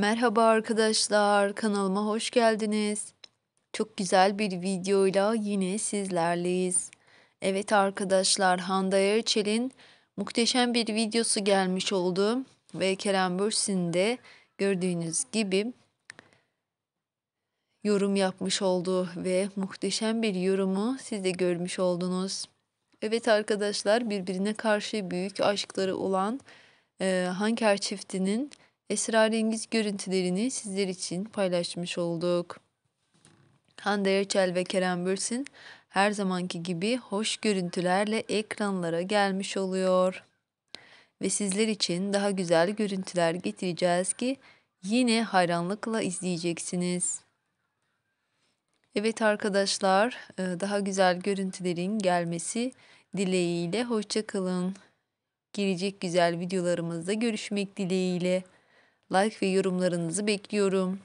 Merhaba arkadaşlar, kanalıma hoş geldiniz. Çok güzel bir videoyla yine sizlerleyiz. Evet arkadaşlar, Hande Erçel'in muhteşem bir videosu gelmiş oldu. Ve Kerem Bürsin de gördüğünüz gibi yorum yapmış oldu ve muhteşem bir yorumu siz de görmüş oldunuz. Evet arkadaşlar birbirine karşı büyük aşkları olan e, Hanker çiftinin esrarengiz görüntülerini sizler için paylaşmış olduk. Hande Erçel ve Kerem Bürsin her zamanki gibi hoş görüntülerle ekranlara gelmiş oluyor. Ve sizler için daha güzel görüntüler getireceğiz ki yine hayranlıkla izleyeceksiniz. Evet arkadaşlar, e, daha güzel görüntülerin gelmesi dileğiyle hoşçakalın. Gelecek güzel videolarımızda görüşmek dileğiyle. Like ve yorumlarınızı bekliyorum.